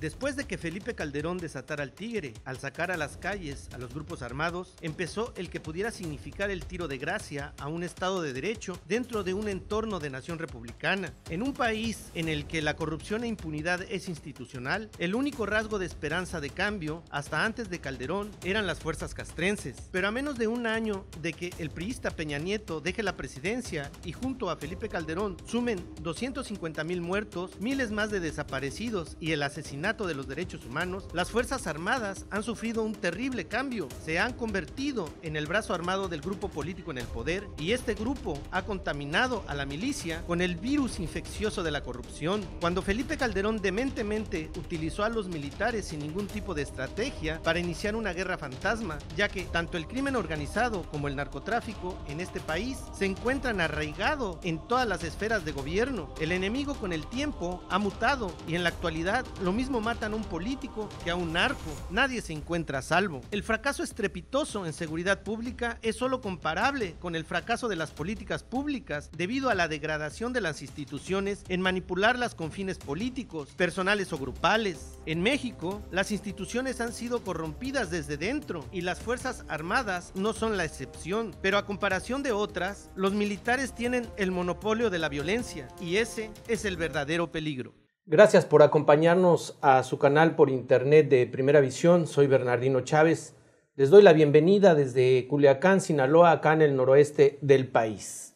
Después de que Felipe Calderón desatara al tigre, al sacar a las calles a los grupos armados, empezó el que pudiera significar el tiro de gracia a un Estado de Derecho dentro de un entorno de nación republicana. En un país en el que la corrupción e impunidad es institucional, el único rasgo de esperanza de cambio, hasta antes de Calderón, eran las fuerzas castrenses. Pero a menos de un año de que el priista Peña Nieto deje la presidencia y junto a Felipe Calderón sumen 250 mil muertos, miles más de desaparecidos y el asesinato de los derechos humanos, las Fuerzas Armadas han sufrido un terrible cambio. Se han convertido en el brazo armado del grupo político en el poder y este grupo ha contaminado a la milicia con el virus infeccioso de la corrupción. Cuando Felipe Calderón dementemente utilizó a los militares sin ningún tipo de estrategia para iniciar una guerra fantasma, ya que tanto el crimen organizado como el narcotráfico en este país se encuentran arraigado en todas las esferas de gobierno. El enemigo con el tiempo ha mutado y en la actualidad lo mismo matan a un político que a un narco. Nadie se encuentra a salvo. El fracaso estrepitoso en seguridad pública es solo comparable con el fracaso de las políticas públicas debido a la degradación de las instituciones en manipularlas con fines políticos, personales o grupales. En México, las instituciones han sido corrompidas desde dentro y las Fuerzas Armadas no son la excepción, pero a comparación de otras, los militares tienen el monopolio de la violencia y ese es el verdadero peligro. Gracias por acompañarnos a su canal por internet de Primera Visión. Soy Bernardino Chávez. Les doy la bienvenida desde Culiacán, Sinaloa, acá en el noroeste del país.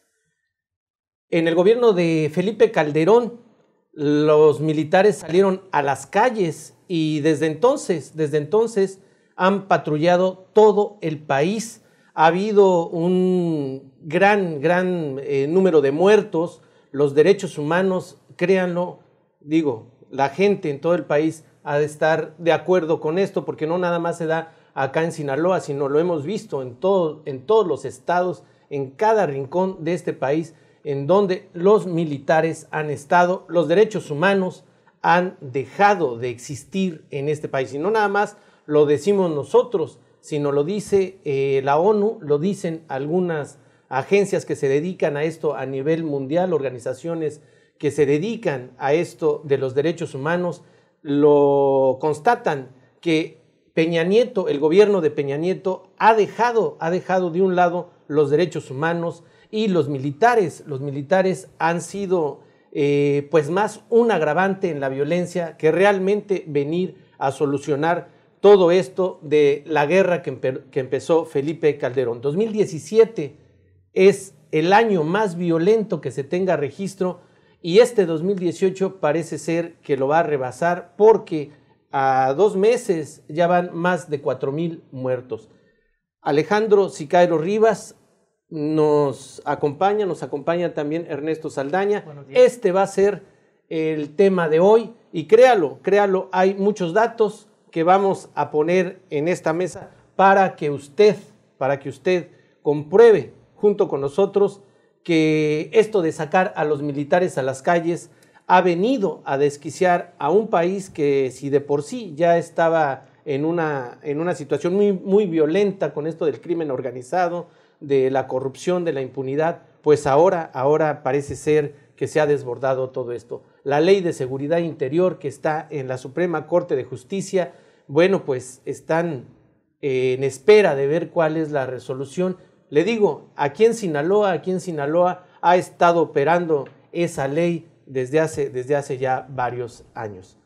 En el gobierno de Felipe Calderón, los militares salieron a las calles y desde entonces, desde entonces han patrullado todo el país. Ha habido un gran, gran eh, número de muertos. Los derechos humanos, créanlo, digo, la gente en todo el país ha de estar de acuerdo con esto, porque no nada más se da acá en Sinaloa, sino lo hemos visto en, en todos los estados, en cada rincón de este país, en donde los militares han estado, los derechos humanos han dejado de existir en este país. Y no nada más lo decimos nosotros, sino lo dice eh, la ONU, lo dicen algunas agencias que se dedican a esto a nivel mundial, organizaciones que se dedican a esto de los derechos humanos lo constatan que Peña Nieto, el gobierno de Peña Nieto ha dejado, ha dejado de un lado los derechos humanos y los militares, los militares han sido eh, pues más un agravante en la violencia que realmente venir a solucionar todo esto de la guerra que, que empezó Felipe Calderón. 2017 es el año más violento que se tenga registro y este 2018 parece ser que lo va a rebasar porque a dos meses ya van más de 4.000 muertos. Alejandro Sicairo Rivas nos acompaña, nos acompaña también Ernesto Saldaña. Este va a ser el tema de hoy y créalo, créalo, hay muchos datos que vamos a poner en esta mesa para que usted, para que usted compruebe junto con nosotros que esto de sacar a los militares a las calles ha venido a desquiciar a un país que si de por sí ya estaba en una, en una situación muy, muy violenta con esto del crimen organizado, de la corrupción, de la impunidad, pues ahora, ahora parece ser que se ha desbordado todo esto. La ley de seguridad interior que está en la Suprema Corte de Justicia, bueno, pues están eh, en espera de ver cuál es la resolución le digo, aquí en Sinaloa, aquí en Sinaloa ha estado operando esa ley desde hace, desde hace ya varios años.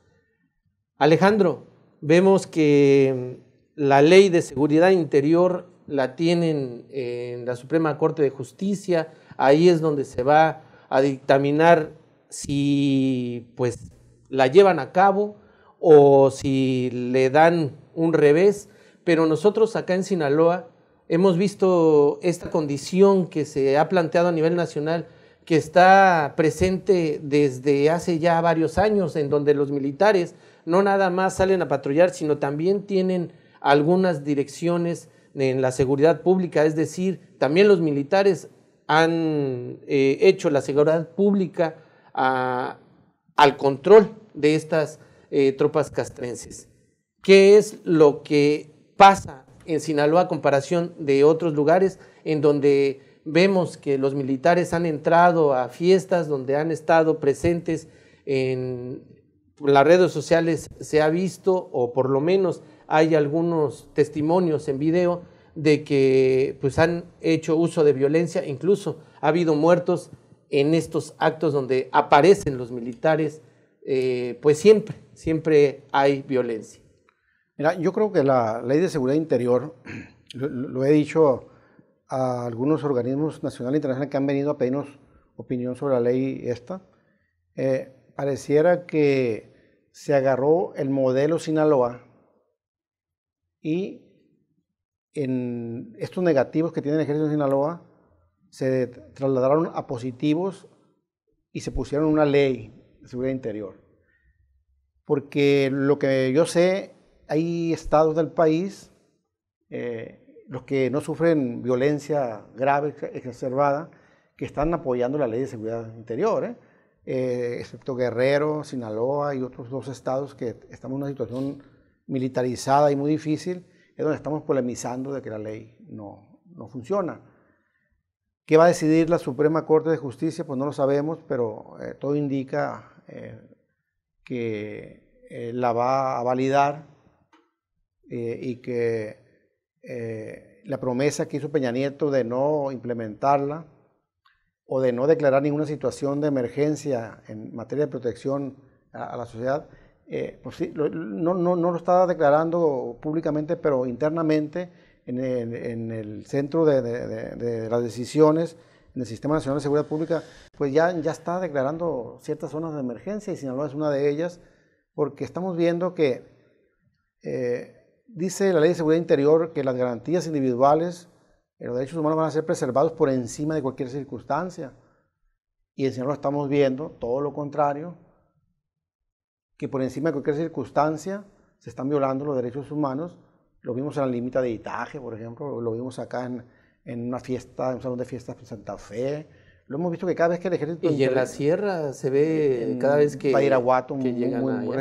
Alejandro, vemos que mm, la ley de seguridad interior la tienen en la Suprema Corte de Justicia, ahí es donde se va a dictaminar si pues la llevan a cabo o si le dan un revés, pero nosotros acá en Sinaloa hemos visto esta condición que se ha planteado a nivel nacional, que está presente desde hace ya varios años, en donde los militares no nada más salen a patrullar, sino también tienen algunas direcciones en la seguridad pública, es decir, también los militares han eh, hecho la seguridad pública ah, al control de estas eh, tropas castrenses. ¿Qué es lo que pasa en Sinaloa a comparación de otros lugares en donde vemos que los militares han entrado a fiestas, donde han estado presentes en las redes sociales, se ha visto, o por lo menos hay algunos testimonios en video, de que pues, han hecho uso de violencia, incluso ha habido muertos en estos actos donde aparecen los militares, eh, pues siempre, siempre hay violencia. Mira, yo creo que la ley de seguridad interior, lo, he dicho a algunos organismos nacionales e internacionales que han venido a pedirnos opinión sobre la ley esta, eh, pareciera que se agarró el modelo Sinaloa y en estos negativos que tiene el ejército de Sinaloa se trasladaron a positivos y se pusieron una ley de seguridad interior. Porque lo que yo sé hay estados del país, eh, los que no sufren violencia grave, exacerbada, que están apoyando la ley de seguridad interior, ¿eh? Eh, excepto Guerrero, Sinaloa y otros dos estados que estamos en una situación militarizada y muy difícil, es donde estamos polemizando de que la ley no, no funciona. ¿Qué va a decidir la Suprema Corte de Justicia? Pues no lo sabemos, pero todo indica que la va a validar eh, y que eh, la promesa que hizo Peña Nieto de no implementarla o de no declarar ninguna situación de emergencia en materia de protección a, la sociedad, eh, pues sí, no, lo está declarando públicamente, pero internamente en el, centro de, las decisiones, en el Sistema Nacional de Seguridad Pública, pues ya, ya está declarando ciertas zonas de emergencia y Sinaloa es una de ellas, porque estamos viendo que eh, dice la Ley de Seguridad Interior que las garantías individuales eh, los derechos humanos van a ser preservados por encima de cualquier circunstancia. Y el Señor lo estamos viendo, todo lo contrario, que por encima de cualquier circunstancia se están violando los derechos humanos. Lo vimos en la límite de Itaje, por ejemplo, lo vimos acá en, en una fiesta, en un salón de fiestas en Santa Fe. Lo hemos visto que cada vez que el ejército... Y en la sierra se ve cada vez que... que muy, muy,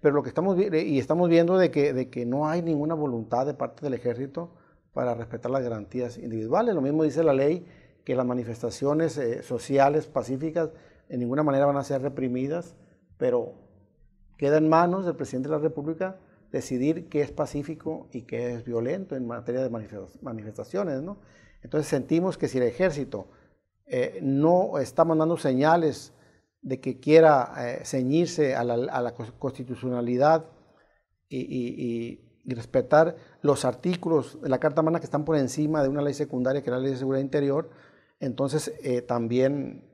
pero lo que estamos y estamos viendo de que, no hay ninguna voluntad de parte del ejército para respetar las garantías individuales. Lo mismo dice la ley que las manifestaciones eh, sociales pacíficas en ninguna manera van a ser reprimidas, pero queda en manos del presidente de la República decidir qué es pacífico y qué es violento en materia de manifestaciones. Entonces sentimos que si el ejército eh, no está mandando señales de que quiera eh, ceñirse a la, constitucionalidad y, respetar los artículos de la Carta Magna que están por encima de una ley secundaria que es la Ley de Seguridad Interior, entonces eh, también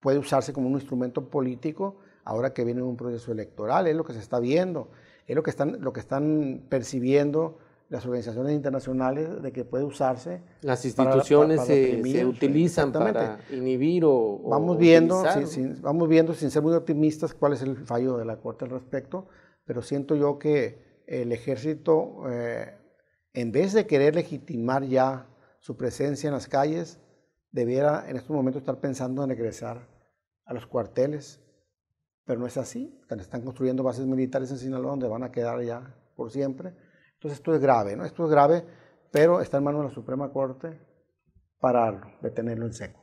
puede usarse como un instrumento político ahora que viene un proceso electoral, es lo que se está viendo, es lo que están, lo que están percibiendo las organizaciones internacionales de que puede usarse. Las instituciones se, utilizan para inhibir o... Vamos, viendo, sin, vamos viendo, sin ser muy optimistas, cuál es el fallo de la Corte al respecto, pero siento yo que el ejército, eh, en vez de querer legitimar ya su presencia en las calles, debiera en estos momentos estar pensando en regresar a los cuarteles, pero no es así. Están construyendo bases militares en Sinaloa donde van a quedar ya por siempre entonces esto es grave, ¿no? Esto es grave, pero está en manos de la Suprema Corte pararlo, detenerlo en seco.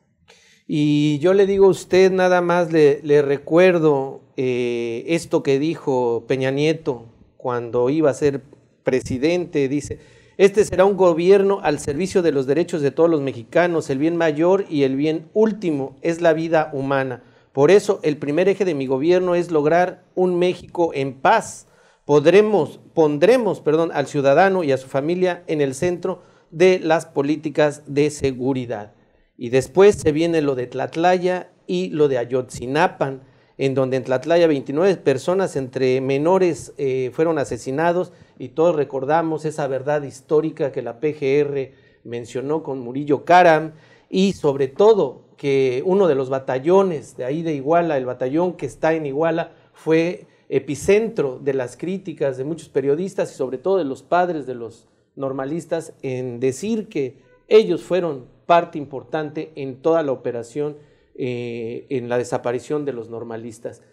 Y yo le digo a usted, nada más le, recuerdo eh, esto que dijo Peña Nieto cuando iba a ser presidente, dice, este será un gobierno al servicio de los derechos de todos los mexicanos, el bien mayor y el bien último es la vida humana. Por eso el primer eje de mi gobierno es lograr un México en paz podremos, pondremos perdón, al ciudadano y a su familia en el centro de las políticas de seguridad. Y después se viene lo de Tlatlaya y lo de Ayotzinapan, en donde en Tlatlaya 29 personas entre menores eh, fueron asesinados y todos recordamos esa verdad histórica que la PGR mencionó con Murillo Karam y sobre todo que uno de los batallones de ahí de Iguala, el batallón que está en Iguala, fue epicentro de las críticas de muchos periodistas y sobre todo de los padres de los normalistas en decir que ellos fueron parte importante en toda la operación, eh, en la desaparición de los normalistas.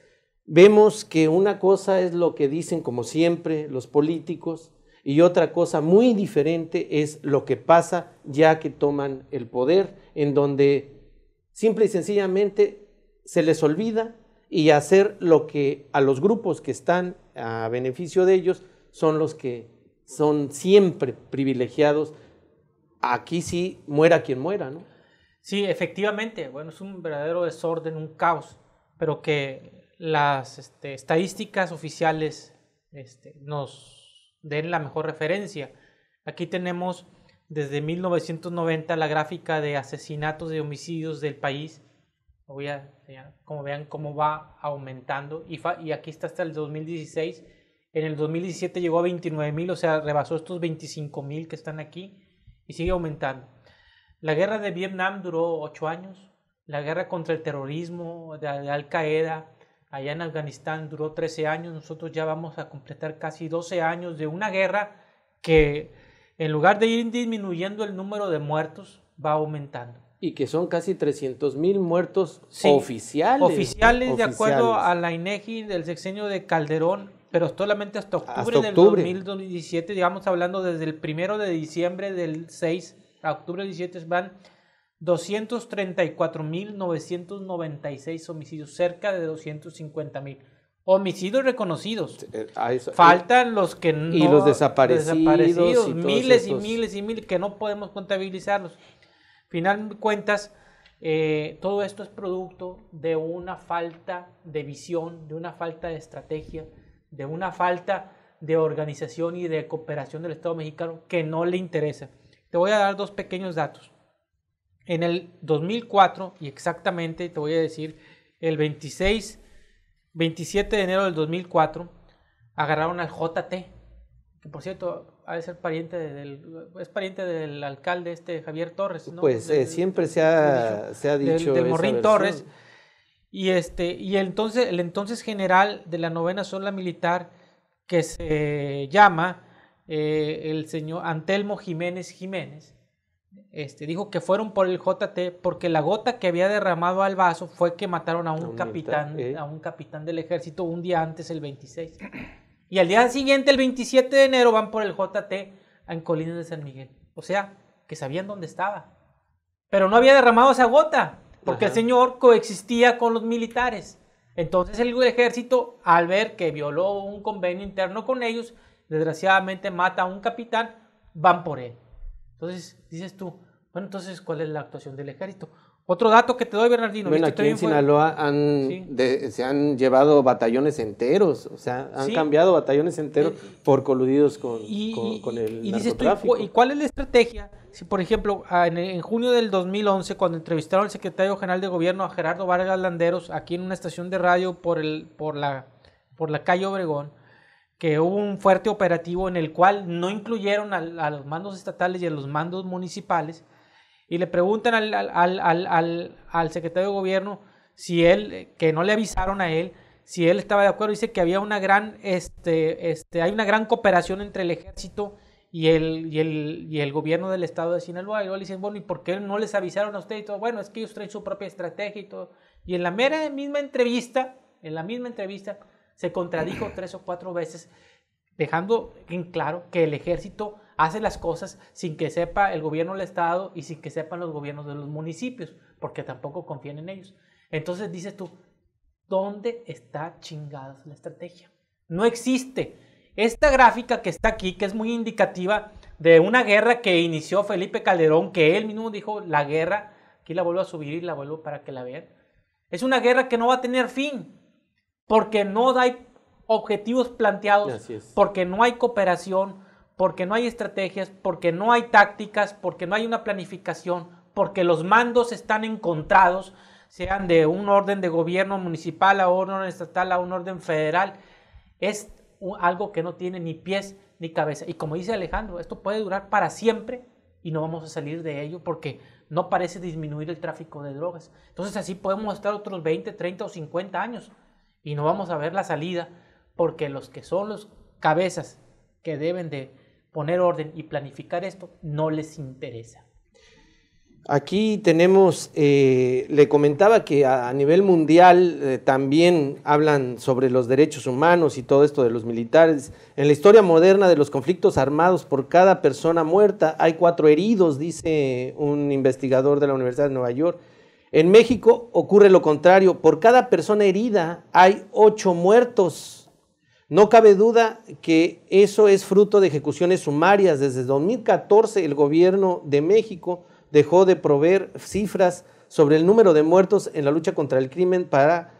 Vemos que una cosa es lo que dicen, como siempre, los políticos, y otra cosa muy diferente es lo que pasa ya que toman el poder, en donde simple y sencillamente se les olvida y hacer lo que a los grupos que están a beneficio de ellos son los que son siempre privilegiados. Aquí sí muera quien muera, ¿no? Sí, efectivamente, bueno, es un verdadero desorden, un caos, pero que las este, estadísticas oficiales este, nos den la mejor referencia. Aquí tenemos desde 1990 la gráfica de asesinatos y homicidios del país voy a como vean cómo va aumentando. Y, y aquí está hasta el 2016. En el 2017 llegó a 29 mil, o sea, rebasó estos 25 mil que están aquí y sigue aumentando. La guerra de Vietnam duró 8 años. La guerra contra el terrorismo de Al Qaeda allá en Afganistán duró 13 años. Nosotros ya vamos a completar casi 12 años de una guerra que en lugar de ir disminuyendo el número de muertos, va aumentando y que son casi 300.000 mil muertos oficiales. Oficiales, de acuerdo a la INEGI e del sexenio de Calderón, pero solamente hasta octubre, del 2017, digamos hablando desde el primero de diciembre del 6 a octubre del 17 van 234.996 homicidios, cerca de 250.000. Homicidios reconocidos. Eh, Faltan los que no. Y los desaparecidos. miles y miles y miles que no podemos contabilizarlos final cuentas, eh, todo esto es producto de una falta de visión, de una falta de estrategia, de una falta de organización y de cooperación del Estado mexicano que no le interesa. Te voy a dar dos pequeños datos. En el 2004, y exactamente te voy a decir, el 26, 27 de enero del 2004, agarraron al JT, que por cierto, ser pariente del, es pariente del alcalde este Javier Torres, ¿no? Pues eh, siempre se, ha, dicho. Del, Morrín Torres. Y este, y entonces, el entonces general de la novena zona militar, que se llama eh, el señor Antelmo Jiménez Jiménez, este, dijo que fueron por el JT porque la gota que había derramado al vaso fue que mataron a un, capitán, eh. a un capitán del ejército un día antes, el 26. Y al día siguiente, el 27 de enero, van por el JT en Colinas de San Miguel. O sea, que sabían dónde estaba. Pero no había derramado esa gota, porque el señor coexistía con los militares. Entonces el ejército, al ver que violó un convenio interno con ellos, desgraciadamente mata a un capitán, van por él. Entonces dices tú, bueno, entonces, ¿cuál es la actuación del ejército? Otro dato que te doy, Bernardino. Bueno, aquí en Sinaloa se han llevado batallones enteros, o sea, han cambiado batallones enteros eh, por coludidos con, el y narcotráfico. ¿Y cuál es la estrategia? Si, por ejemplo, en, junio del 2011, cuando entrevistaron al secretario general de gobierno, a Gerardo Vargas Landeros, aquí en una estación de radio por, el, por, la, por la calle Obregón, que hubo un fuerte operativo en el cual no incluyeron a los mandos estatales y a los mandos municipales, y le preguntan al, secretario de gobierno si él, eh, que no le avisaron a él, si él estaba de acuerdo, dice que había una gran, este, este, hay una gran cooperación entre el ejército y el, y el, gobierno del estado de Sinaloa. Y luego le dicen, bueno, ¿y por qué no les avisaron a usted? Y todo, bueno, es que ellos traen su propia estrategia y todo. Y en la mera misma entrevista, en la misma entrevista, se contradijo tres o cuatro veces, dejando en claro que el ejército hace las cosas sin que sepa el gobierno del Estado y sin que sepan los gobiernos de los municipios, porque tampoco confían en ellos. Entonces dices tú, ¿dónde está chingada la estrategia? No existe. Esta gráfica que está aquí, que es muy indicativa de una guerra que inició Felipe Calderón, que él mismo dijo, la guerra, aquí la vuelvo a subir y la vuelvo para que la vean, es una guerra que no va a tener fin, porque no hay objetivos planteados, porque no hay cooperación, porque no hay estrategias, porque no hay tácticas, porque no hay una planificación, porque los mandos están encontrados, sean de un orden de gobierno municipal a un orden estatal a un orden federal, es algo que no tiene ni pies ni cabeza. Y como dice Alejandro, esto puede durar para siempre y no vamos a salir de ello porque no parece disminuir el tráfico de drogas. Entonces así podemos estar otros 20, 30 o 50 años y no vamos a ver la salida porque los que son los cabezas que deben de poner orden y planificar esto no les interesa. Aquí tenemos, eh, le comentaba que a, nivel mundial eh, también hablan sobre los derechos humanos y todo esto de los militares. En la historia moderna de los conflictos armados, por cada persona muerta hay cuatro heridos, dice un investigador de la Universidad de Nueva York. En México ocurre lo contrario, por cada persona herida hay ocho muertos. No cabe duda que eso es fruto de ejecuciones sumarias. Desde 2014 el gobierno de México dejó de proveer cifras sobre el número de muertos en la lucha contra el crimen para,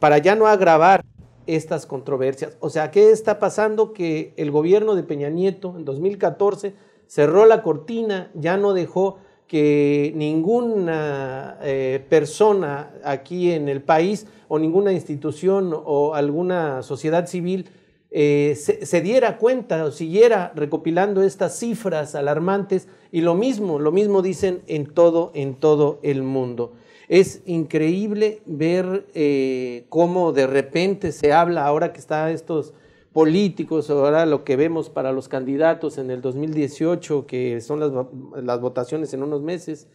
para ya no agravar estas controversias. O sea, ¿qué está pasando? Que el gobierno de Peña Nieto en 2014 cerró la cortina, ya no dejó que ninguna eh, persona aquí en el país o ninguna institución o alguna sociedad civil eh, se, diera cuenta o siguiera recopilando estas cifras alarmantes y lo mismo, lo mismo dicen en todo, en todo el mundo. Es increíble ver eh, cómo de repente se habla ahora que está estos políticos, ahora lo que vemos para los candidatos en el 2018, que son las, votaciones en unos meses,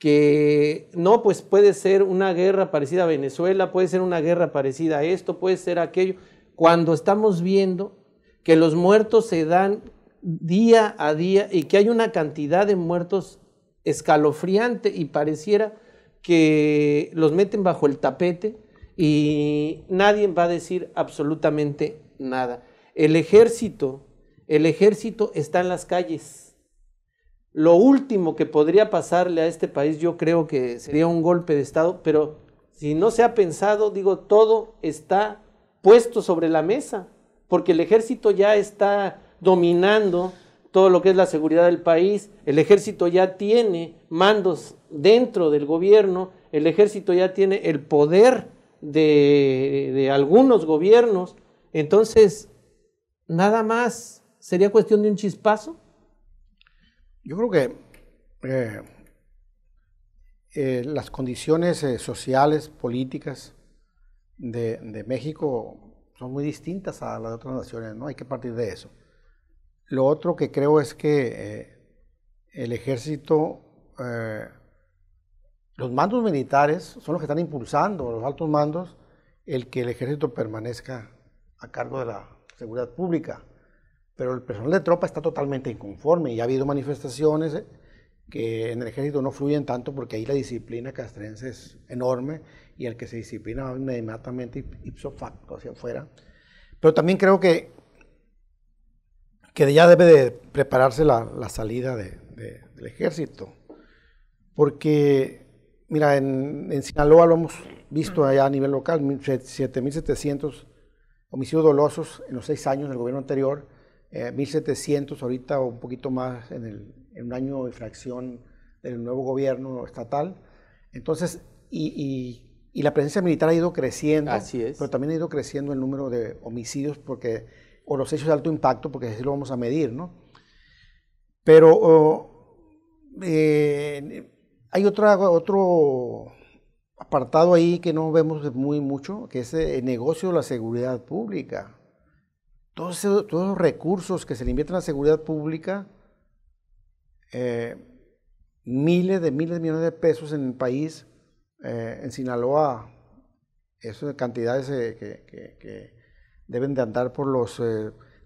que no, pues puede ser una guerra parecida a Venezuela, puede ser una guerra parecida a esto, puede ser aquello, cuando estamos viendo que los muertos se dan día a día y que hay una cantidad de muertos escalofriante y pareciera que los meten bajo el tapete y nadie va a decir absolutamente nada nada. El ejército, el ejército está en las calles. Lo último que podría pasarle a este país yo creo que sería un golpe de Estado, pero si no se ha pensado, digo, todo está puesto sobre la mesa, porque el ejército ya está dominando todo lo que es la seguridad del país, el ejército ya tiene mandos dentro del gobierno, el ejército ya tiene el poder de, de algunos gobiernos, entonces, nada más sería cuestión de un chispazo. Yo creo que eh, eh, las condiciones eh, sociales, políticas de, de, México son muy distintas a las de otras naciones, ¿no? Hay que partir de eso. Lo otro que creo es que el ejército, los mandos militares son los que están impulsando, los altos mandos, el que el ejército permanezca a cargo de la seguridad pública, pero el personal de tropa está totalmente inconforme y ha habido manifestaciones eh, que en el ejército no fluyen tanto porque ahí la disciplina castrense es enorme y el que se disciplina inmediatamente ipso facto hacia afuera. Pero también creo que, que ya debe de prepararse la, salida del ejército, porque mira, en, en Sinaloa lo hemos visto allá a nivel local, 7.700 homicidios dolosos en los seis años del gobierno anterior, 1.700 eh, ahorita o un poquito más en, el, un año de fracción del nuevo gobierno estatal. Entonces, y, la presencia militar ha ido creciendo, Así es. pero también ha ido creciendo el número de homicidios porque, o los hechos de alto impacto, porque así lo vamos a medir, ¿no? Pero oh, eh, hay otra, otro apartado ahí que no vemos muy mucho, que es eh, el negocio de la seguridad pública. Todos esos, recursos que se le invierten a la seguridad pública, eh, miles de miles de millones de pesos en el país, eh, en Sinaloa, esas cantidades que, deben de andar por los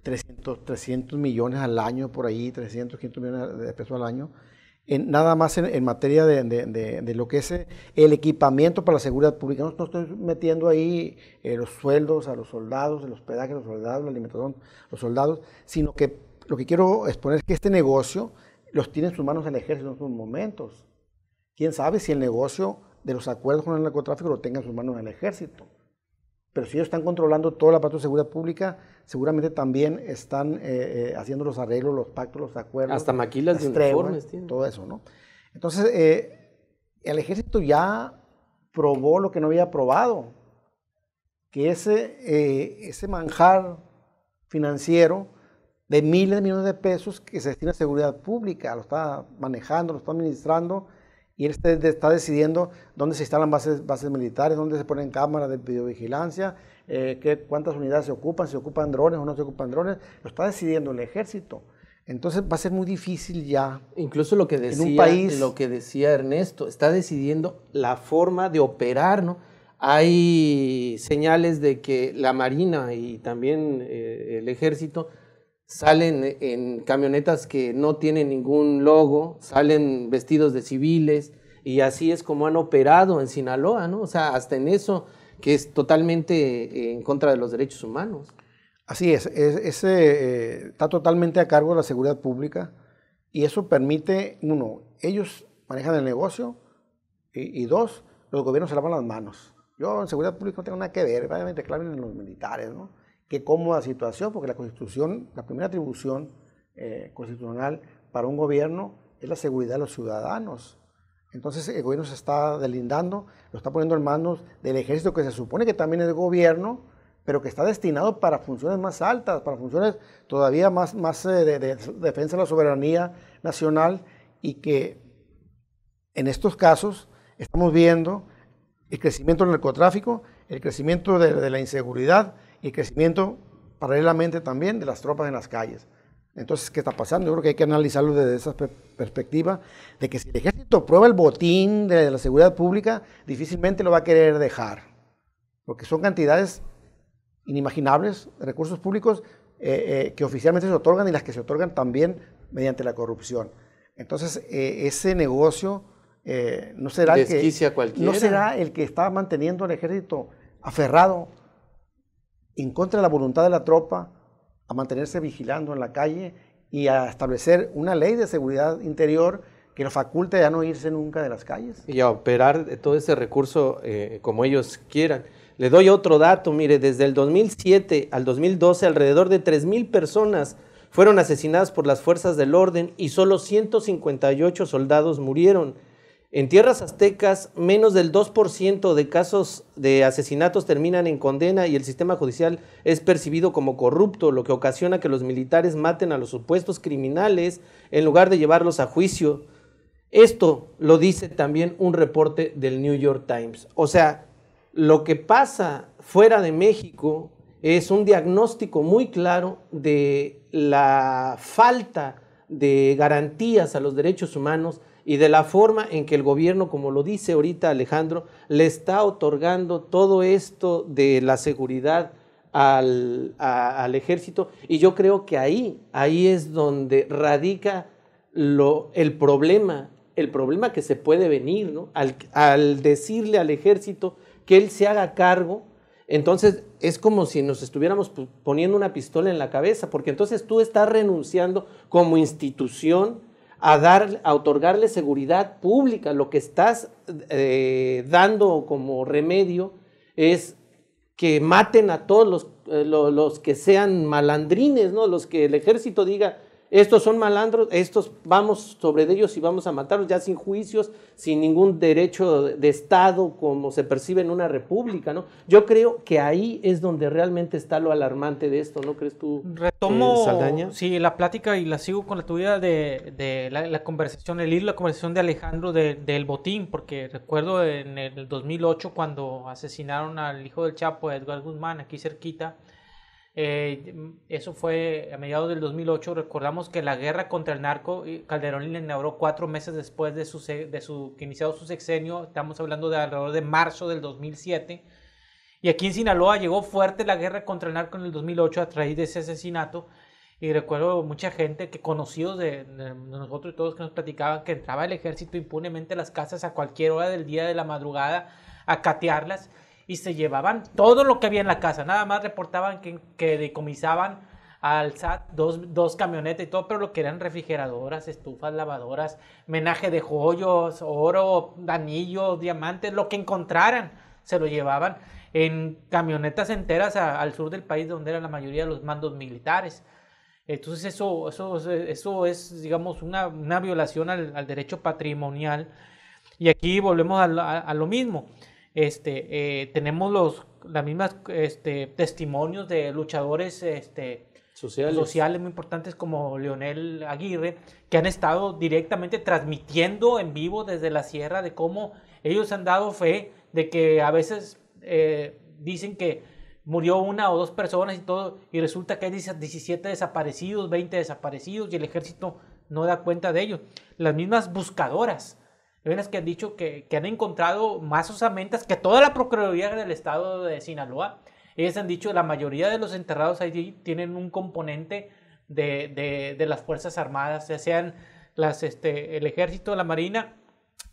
300, 300 millones al año, por ahí, 300, 500 millones de pesos al año en, nada más en, materia de, lo que es eh, el equipamiento para la seguridad pública. No, estoy metiendo ahí eh, los sueldos a los soldados, el hospedaje a los soldados, la alimentación a los soldados, sino que lo que quiero exponer es que este negocio los tiene en sus manos el ejército en estos momentos. ¿Quién sabe si el negocio de los acuerdos con el narcotráfico lo tenga en sus manos el ejército? pero si ellos están controlando toda la parte de seguridad pública, seguramente también están eh, eh, haciendo los arreglos, los pactos, los acuerdos. Hasta maquilas de uniformes, Todo eso, ¿no? Entonces, eh, el ejército ya probó lo que no había probado, que ese, ese manjar financiero de miles de millones de pesos que se destina a seguridad pública, lo está manejando, lo está administrando, y él está decidiendo dónde se instalan bases, bases militares, dónde se ponen cámaras de videovigilancia, eh, cuántas unidades se ocupan, si ocupan drones o no se ocupan drones, lo está decidiendo el ejército. Entonces va a ser muy difícil ya. Incluso lo que decía, lo que decía Ernesto, está decidiendo la forma de operar, ¿no? Hay señales de que la Marina y también eh, el ejército salen en camionetas que no tienen ningún logo, salen vestidos de civiles y así es como han operado en Sinaloa, ¿no? O sea, hasta en eso que es totalmente eh, en contra de los derechos humanos. Así es, ese, eh, está totalmente a cargo de la seguridad pública y eso permite, uno, ellos manejan el negocio y, dos, los gobiernos se lavan las manos. Yo en seguridad pública no tengo nada que ver, obviamente, claro, en los militares, ¿no? Qué cómoda situación, porque la Constitución, la primera atribución eh, constitucional para un gobierno es la seguridad de los ciudadanos. Entonces el gobierno se está delindando, lo está poniendo en manos del ejército que se supone que también es gobierno, pero que está destinado para funciones más altas, para funciones todavía más, más eh, de, defensa de la soberanía nacional y que en estos casos estamos viendo el crecimiento del narcotráfico, el crecimiento de la inseguridad, y crecimiento paralelamente también de las tropas en las calles. Entonces, ¿qué está pasando? Yo creo que hay que analizarlo desde esa perspectiva, de que si el ejército prueba el botín de la seguridad pública, difícilmente lo va a querer dejar, porque son cantidades inimaginables de recursos públicos eh, eh, que oficialmente se otorgan y las que se otorgan también mediante la corrupción. Entonces, eh, ese negocio no será, que, no será el que está manteniendo al ejército aferrado en contra de la voluntad de la tropa, a mantenerse vigilando en la calle y a establecer una ley de seguridad interior que lo faculte a no irse nunca de las calles. Y a operar todo ese recurso eh, como ellos quieran. Le doy otro dato, mire, desde el 2007 al 2012 alrededor de 3.000 personas fueron asesinadas por las fuerzas del orden y solo 158 soldados murieron. En tierras aztecas, menos del 2% de casos de asesinatos terminan en condena y el sistema judicial es percibido como corrupto, lo que ocasiona que los militares maten a los supuestos criminales en lugar de llevarlos a juicio. Esto lo dice también un reporte del New York Times. O sea, lo que pasa fuera de México es un diagnóstico muy claro de la falta de garantías a los derechos humanos y de la forma en que el gobierno, como lo dice ahorita Alejandro, le está otorgando todo esto de la seguridad al, ejército. Y yo creo que ahí, ahí es donde radica lo, el problema, el problema que se puede venir, ¿no? Al, al decirle al ejército que él se haga cargo, entonces es como si nos estuviéramos poniendo una pistola en la cabeza, porque entonces tú estás renunciando como institución a, dar, a otorgarle seguridad pública. Lo que estás eh, dando como remedio es que maten a todos los, eh, los que sean malandrines, ¿no? los que el ejército diga, estos son malandros, estos vamos sobre ellos y vamos a matarlos ya sin juicios, sin ningún derecho de Estado como se percibe en una república, ¿no? Yo creo que ahí es donde realmente está lo alarmante de esto, ¿no crees tú? Retomo, eh, sí, la plática y la sigo con la tuya de, la, conversación, el ir la conversación de Alejandro del botín, porque recuerdo en el 2008 cuando asesinaron al hijo del Chapo, Edgar Guzmán, aquí cerquita, eh, mm, eso fue a mediados del 2008. Recordamos que la guerra contra el narco, Calderón le inauguró cuatro meses después de, su, de su, que iniciado su sexenio. Estamos hablando de alrededor de marzo del 2007. Y aquí en Sinaloa llegó fuerte la guerra contra el narco en el 2008 a través de ese asesinato. Y recuerdo mucha gente que conocidos de, de nosotros y todos que nos platicaban que entraba el ejército impunemente a las casas a cualquier hora del día de la madrugada a catearlas y se llevaban todo lo que había en la casa. Nada más reportaban que, decomisaban al SAT dos, dos, camionetas y todo, pero lo que eran refrigeradoras, estufas, lavadoras, menaje de joyos, oro, anillos, diamantes, lo que encontraran, se lo llevaban en camionetas enteras al sur del país donde eran la mayoría de los mandos militares. Entonces eso, eso, eso es, digamos, una, una violación al, derecho patrimonial. Y aquí volvemos a lo mismo. Este, eh, tenemos los las mismas este, testimonios de luchadores este, sociales. muy importantes como Leonel Aguirre, que han estado directamente transmitiendo en vivo desde la sierra de cómo ellos han dado fe de que a veces eh, dicen que murió una o dos personas y todo, y resulta que hay 17 desaparecidos, 20 desaparecidos, y el ejército no da cuenta de ellos. Las mismas buscadoras hay unas que han dicho que, que han encontrado más osamentas que toda la Procuraduría del Estado de Sinaloa. Ellas han dicho la mayoría de los enterrados allí tienen un componente de, de, de las Fuerzas Armadas, ya sean las, este, el Ejército, la Marina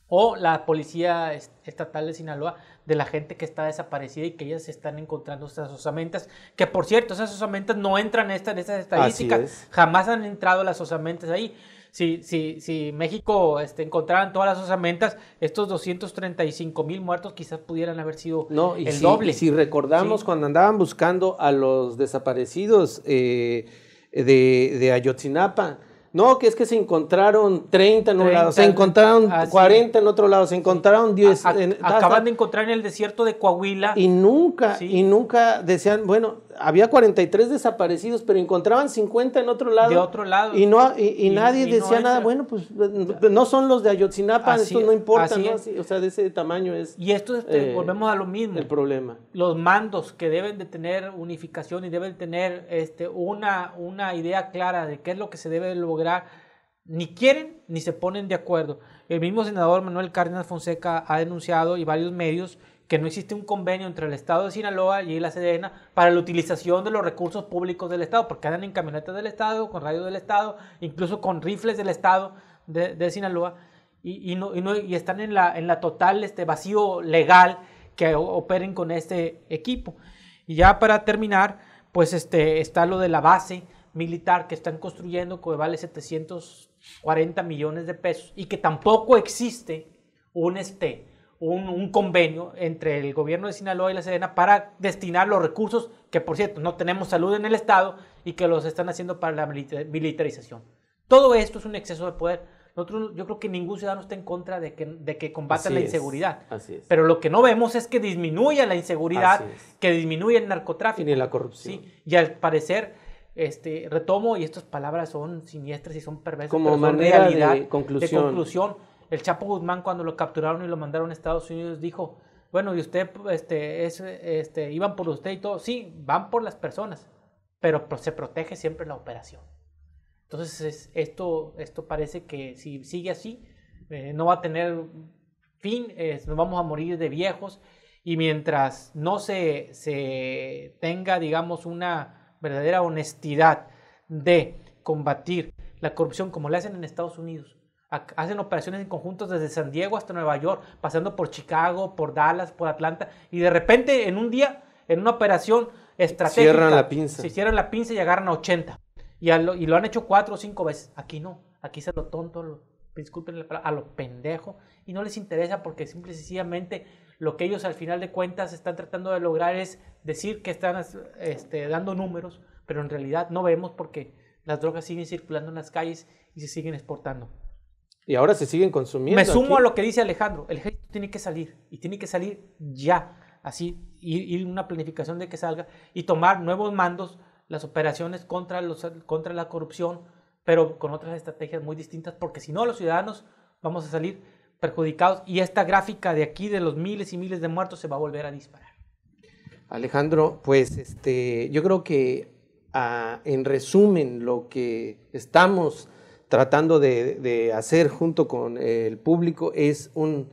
o la Policía Estatal de Sinaloa, de la gente que está desaparecida y que ellas están encontrando esas osamentas. Que por cierto, esas osamentas no entran en estas, en estas estadísticas. Jamás han entrado las osamentas ahí si, si, si México este, todas las osamentas, estos 235 mil muertos quizás pudieran haber sido no, el doble. Si recordamos cuando andaban buscando a los desaparecidos eh, de, Ayotzinapa, no, que es que se encontraron 30 en un lado, se encontraron 40 en otro lado, se encontraron 10. acaban de encontrar en el desierto de Coahuila. Y nunca, y nunca decían, bueno, había 43 desaparecidos, pero encontraban 50 en otro lado. De otro lado. Y, no, y, nadie decía nada, bueno, pues no son los de Ayotzinapa, esto no importa, ¿no? o sea, de ese tamaño es... Y esto es, este, eh, volvemos a lo mismo. El problema. Los mandos que deben de tener unificación y deben tener este, una, una idea clara de qué es lo que se debe lograr, ni quieren ni se ponen de acuerdo. El mismo senador Manuel Cárdenas Fonseca ha denunciado y varios medios que no existe un convenio entre el Estado de Sinaloa y la Sedena para la utilización de los recursos públicos del Estado, porque andan en camionetas del Estado, con radios del Estado, incluso con rifles del Estado de, Sinaloa, y, y, están en la, en la total este vacío legal que operen con este equipo. Y ya para terminar, pues este, está lo de la base militar que están construyendo que vale 740 millones de pesos y que tampoco existe un este un, convenio entre el gobierno de Sinaloa y la Sedena para destinar los recursos que, por cierto, no tenemos salud en el Estado y que los están haciendo para la militarización. Todo esto es un exceso de poder. Nosotros, yo creo que ningún ciudadano está en contra de que, de que combatan la inseguridad. Pero lo que no vemos es que disminuya la inseguridad, que disminuya el narcotráfico. Y la corrupción. Y al parecer, este, retomo, y estas palabras son siniestras y son perversas, Como pero realidad, De conclusión el Chapo Guzmán cuando lo capturaron y lo mandaron a Estados Unidos dijo, bueno, y usted, este, es, este, iban por usted y todo. Sí, van por las personas, pero se protege siempre la operación. Entonces, esto, esto parece que si sigue así, eh, no va a tener fin, nos vamos a morir de viejos. Y mientras no se, se tenga, digamos, una verdadera honestidad de combatir la corrupción como la hacen en Estados Unidos, Hacen operaciones en conjuntos desde San Diego hasta Nueva York, pasando por Chicago, por Dallas, por Atlanta, y de repente en un día, en una operación estratégica, cierran la pinza. se cierran la pinza y agarran a 80. Y, lo, y lo han hecho cuatro o cinco veces. Aquí no, aquí se lo tonto, disculpen a lo pendejo, y no les interesa porque simple y sencillamente lo que ellos al final de cuentas están tratando de lograr es decir que están este, dando números, pero en realidad no vemos porque las drogas siguen circulando en las calles y se siguen exportando. Y ahora se siguen consumiendo. Me sumo a lo que dice Alejandro. El ejército tiene que salir. Y tiene que salir ya. Así, ir, una planificación de que salga y tomar nuevos mandos, las operaciones contra, los, contra la corrupción, pero con otras estrategias muy distintas, porque si no, los ciudadanos vamos a salir perjudicados y esta gráfica de aquí de los miles y miles de muertos se va a volver a disparar. Alejandro, pues este, yo creo que ah, en resumen lo que estamos tratando de, hacer junto con el público es un,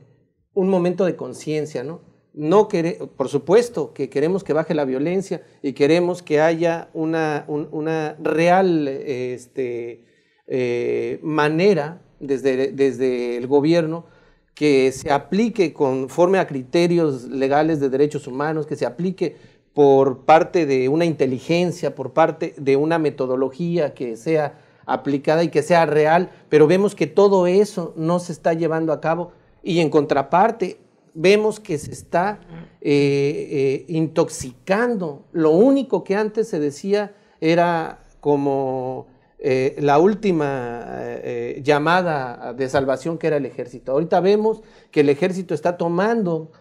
momento de conciencia, ¿no? no por supuesto que queremos que baje la violencia y queremos que haya una, una real este, eh, manera desde, desde, el gobierno que se aplique conforme a criterios legales de derechos humanos, que se aplique por parte de una inteligencia, por parte de una metodología que sea aplicada y que sea real, pero vemos que todo eso no se está llevando a cabo y en contraparte vemos que se está eh, eh, intoxicando. Lo único que antes se decía era como eh, la última llamada de salvación que era el ejército. Ahorita vemos que el ejército está tomando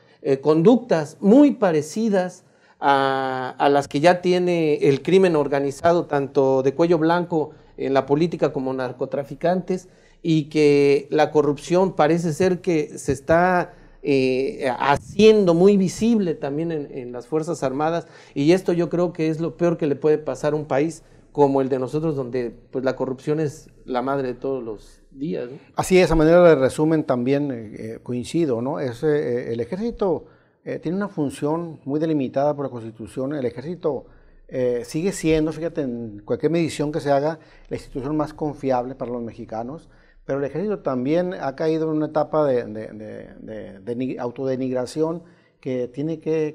conductas muy parecidas a, las que ya tiene el crimen organizado, tanto de cuello blanco en la política como narcotraficantes y que la corrupción parece ser que se está eh, haciendo muy visible también en, las Fuerzas Armadas y esto yo creo que es lo peor que le puede pasar a un país como el de nosotros, donde pues, la corrupción es la madre de todos los días. Así, de esa manera de resumen también eh, eh, coincido, ¿no? Es, el ejército tiene una función muy delimitada por la Constitución, el ejército eh, sigue siendo, fíjate, en cualquier medición que se haga, la institución más confiable para los mexicanos, pero el ejército también ha caído en una etapa de, autodenigración que tiene que,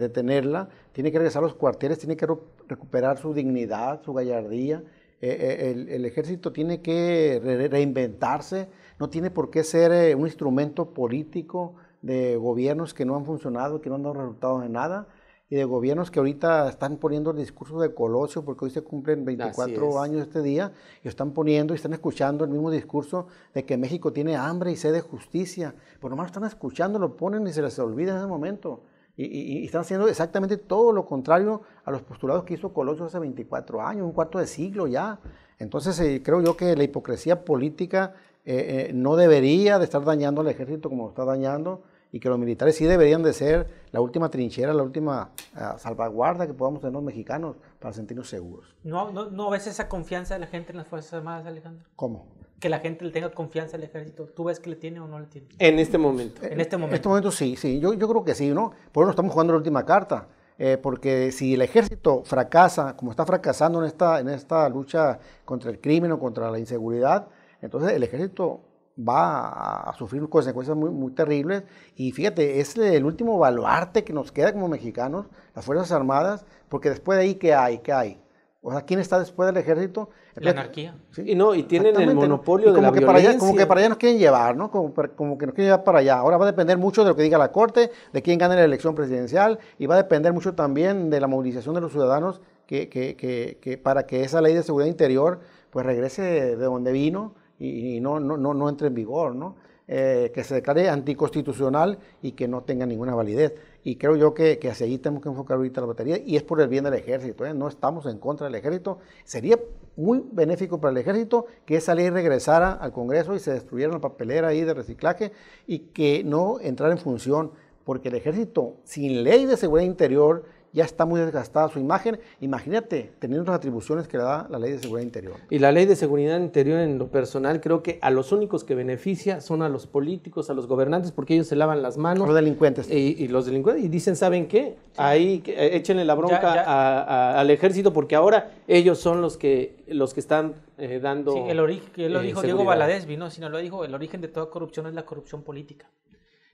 detenerla, tiene que regresar a los cuarteles, tiene que recuperar su dignidad, su gallardía. Eh, eh, el, ejército tiene que reinventarse, no tiene por qué ser un instrumento político de gobiernos que no han funcionado, que no han dado resultados en nada y de gobiernos que ahorita están poniendo el discurso de Colosio, porque hoy se cumplen 24 años este día, y están poniendo y están escuchando el mismo discurso de que México tiene hambre y sed de justicia. Por pues lo menos están escuchando, lo ponen y se les olvida en ese momento. Y, están haciendo exactamente todo lo contrario a los postulados que hizo Colosio hace 24 años, un cuarto de siglo ya. Entonces eh, creo yo que la hipocresía política eh, eh, no debería de estar dañando al ejército como lo está dañando y que los militares sí deberían de ser la última trinchera, la última ah, salvaguarda que podamos tener los mexicanos para sentirnos seguros. ¿No, no, ¿No ves esa confianza de la gente en las Fuerzas Armadas, Alejandro? ¿Cómo? Que la gente le tenga confianza al ejército. ¿Tú ves que le tiene o no le tiene? En este momento. En este momento. En este momento sí, sí. Yo, yo creo que sí, ¿no? Por eso estamos jugando la última carta. Eh, porque si el ejército fracasa, como está fracasando en esta, en esta lucha contra el crimen o contra la inseguridad, entonces el ejército va a sufrir consecuencias muy, muy terribles. Y fíjate, es el último baluarte que nos queda como mexicanos, las Fuerzas Armadas, porque después de ahí, ¿qué hay? ¿Qué hay? O sea, ¿quién está después del ejército? La anarquía. Y no, y tienen el monopolio de la que violencia. como que para allá nos quieren llevar, ¿no? Como, como, que nos quieren llevar para allá. Ahora va a depender mucho de lo que diga la Corte, de quién gane la elección presidencial, y va a depender mucho también de la movilización de los ciudadanos que, que, que, que para que esa ley de seguridad interior pues regrese de donde vino y, no, no, no, entre en vigor, ¿no? Eh, que se declare anticonstitucional y que no tenga ninguna validez. Y creo yo que, que hacia allí tenemos que enfocar ahorita la batería y es por el bien del ejército, ¿eh? no estamos en contra del ejército. Sería muy benéfico para el ejército que esa ley regresara al Congreso y se destruyera la papelera ahí de reciclaje y que no entrara en función, porque el ejército sin ley de seguridad interior, ya está muy desgastada su imagen. Imagínate teniendo las atribuciones que le da la Ley de Seguridad Interior. Y la Ley de Seguridad Interior en lo personal creo que a los únicos que beneficia son a los políticos, a los gobernantes, porque ellos se lavan las manos. Los delincuentes. Y, los delincuentes. Y dicen, ¿saben qué? Ahí eh, échenle la bronca al ejército porque ahora ellos son los que, los que están eh, dando... Sí, el origen, que lo eh, dijo Diego Valadez, vino, si no lo dijo, el origen de toda corrupción es la corrupción política.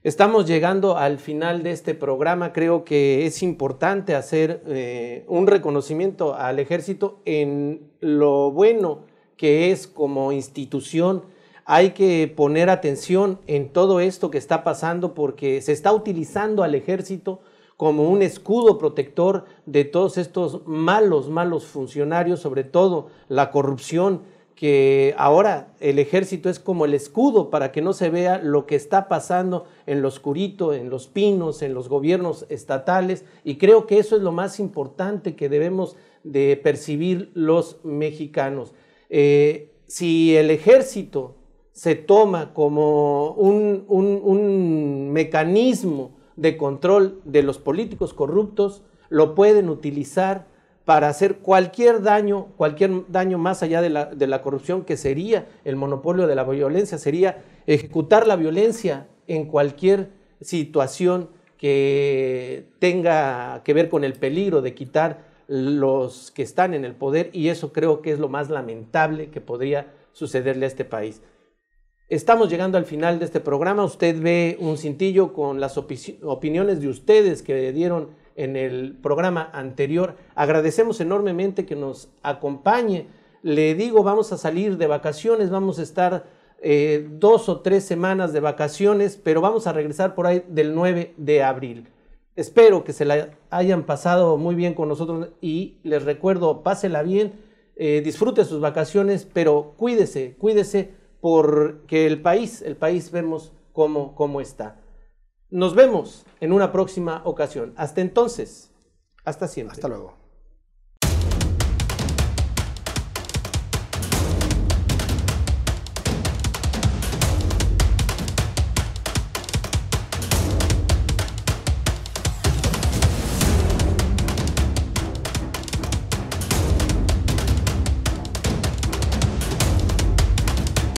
Estamos llegando al final de este programa. Creo que es importante hacer eh, un reconocimiento al ejército en lo bueno que es como institución. Hay que poner atención en todo esto que está pasando porque se está utilizando al ejército como un escudo protector de todos estos malos, malos funcionarios, sobre todo la corrupción que ahora el ejército es como el escudo para que no se vea lo que está pasando en lo curitos, en los pinos, en los gobiernos estatales, y creo que eso es lo más importante que debemos de percibir los mexicanos. Eh, si el ejército se toma como un, un mecanismo de control de los políticos corruptos, lo pueden utilizar para hacer cualquier daño, cualquier daño más allá de la, de la, corrupción que sería el monopolio de la violencia, sería ejecutar la violencia en cualquier situación que tenga que ver con el peligro de quitar los que están en el poder y eso creo que es lo más lamentable que podría sucederle a este país. Estamos llegando al final de este programa. Usted ve un cintillo con las opiniones de ustedes que dieron en el programa anterior. Agradecemos enormemente que nos acompañe. Le digo, vamos a salir de vacaciones, vamos a estar eh, dos o tres semanas de vacaciones, pero vamos a regresar por ahí del 9 de abril. Espero que se la hayan pasado muy bien con nosotros y les recuerdo, pásela bien, eh, disfrute sus vacaciones, pero cuídese, cuídese porque el país, el país vemos cómo, cómo está. Nos vemos en una próxima ocasión. Hasta entonces, hasta siempre. Hasta luego.